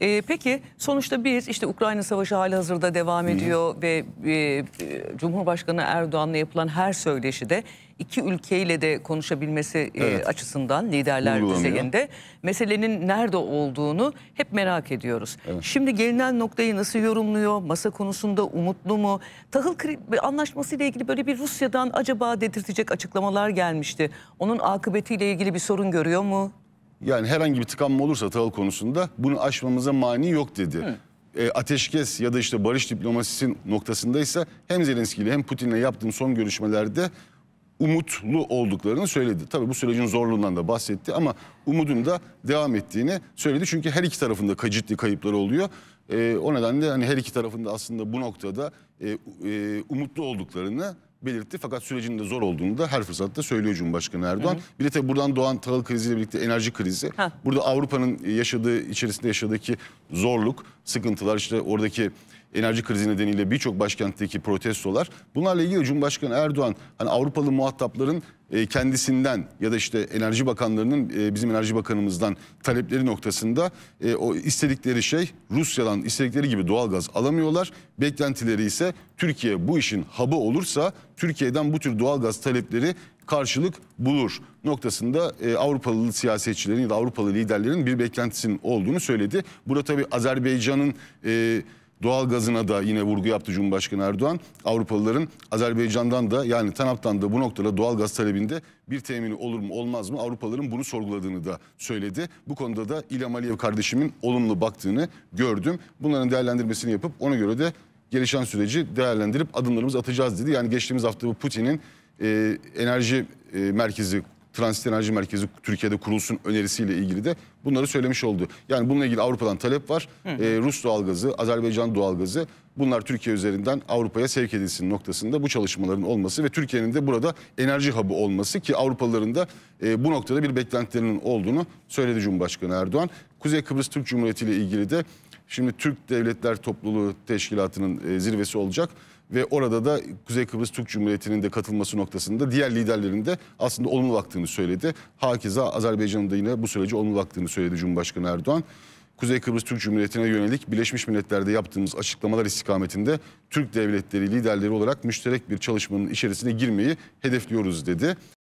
E, peki sonuçta biz işte Ukrayna Savaşı hali hazırda devam ediyor Hı. ve e, e, Cumhurbaşkanı Erdoğan'la yapılan her söyleşide iki ülkeyle de konuşabilmesi e, evet. e, açısından liderler düzeyinde meselenin nerede olduğunu hep merak ediyoruz. Evet. Şimdi gelinen noktayı nasıl yorumluyor? Masa konusunda umutlu mu? Tahıl anlaşması ile ilgili böyle bir Rusya'dan acaba dedirtecek açıklamalar gelmişti. Onun akıbetiyle ilgili bir sorun görüyor mu? Yani herhangi bir tıkanma olursa tahıl konusunda bunu aşmamıza mani yok dedi. e, ateşkes ya da işte barış diplomasisinin noktasındaysa hem Zelenski ile hem Putin'le yaptığım son görüşmelerde umutlu olduklarını söyledi. Tabii bu sürecin zorluğundan da bahsetti ama umudun da devam ettiğini söyledi. Çünkü her iki tarafında ciddi kayıplar oluyor. E, o nedenle hani her iki tarafında aslında bu noktada e, e, umutlu olduklarını belirtti. Fakat sürecin de zor olduğunu da her fırsatta söylüyor Cumhurbaşkanı Erdoğan. Hı hı. Bir de tabii buradan doğan tahıl kriziyle birlikte enerji krizi. Ha. Burada Avrupa'nın yaşadığı, içerisinde yaşadığı zorluk, sıkıntılar işte oradaki enerji krizi nedeniyle birçok başkentteki protestolar. Bunlarla ilgili Cumhurbaşkanı Erdoğan hani Avrupalı muhatapların e, kendisinden ya da işte Enerji Bakanlarının e, bizim Enerji Bakanımızdan talepleri noktasında e, o istedikleri şey Rusya'dan istedikleri gibi doğalgaz alamıyorlar. Beklentileri ise Türkiye bu işin hub'ı olursa Türkiye'den bu tür doğalgaz talepleri karşılık bulur noktasında e, Avrupalı siyasetçilerin ya da Avrupalı liderlerin bir beklentisinin olduğunu söyledi. Burada tabii Azerbaycan'ın e, Doğalgazına da yine vurgu yaptı Cumhurbaşkanı Erdoğan. Avrupalıların Azerbaycan'dan da yani TANAP'tan da bu noktada doğal gaz talebinde bir temini olur mu olmaz mı Avrupalıların bunu sorguladığını da söyledi. Bu konuda da İlham Aliyev kardeşimin olumlu baktığını gördüm. Bunların değerlendirmesini yapıp ona göre de gelişen süreci değerlendirip adımlarımızı atacağız dedi. Yani geçtiğimiz hafta bu Putin'in e, enerji e, merkezi transit enerji merkezi Türkiye'de kurulsun önerisiyle ilgili de bunları söylemiş oldu. Yani bununla ilgili Avrupa'dan talep var. Hı. E, Rus doğalgazı, Azerbaycan doğalgazı bunlar Türkiye üzerinden Avrupa'ya sevk edilsin noktasında bu çalışmaların olması ve Türkiye'nin de burada enerji hub'ı olması ki Avrupalıların da e, bu noktada bir beklentilerinin olduğunu söyledi Cumhurbaşkanı Erdoğan. Kuzey Kıbrıs Türk Cumhuriyeti ile ilgili de Şimdi Türk Devletler Topluluğu Teşkilatı'nın e, zirvesi olacak ve orada da Kuzey Kıbrıs Türk Cumhuriyeti'nin de katılması noktasında diğer liderlerin de aslında olumlu baktığını söyledi. Hakeza Azerbaycan'ın da yine bu sürece olumlu baktığını söyledi Cumhurbaşkanı Erdoğan. Kuzey Kıbrıs Türk Cumhuriyeti'ne yönelik Birleşmiş Milletler'de yaptığımız açıklamalar istikametinde Türk devletleri liderleri olarak müşterek bir çalışmanın içerisine girmeyi hedefliyoruz dedi.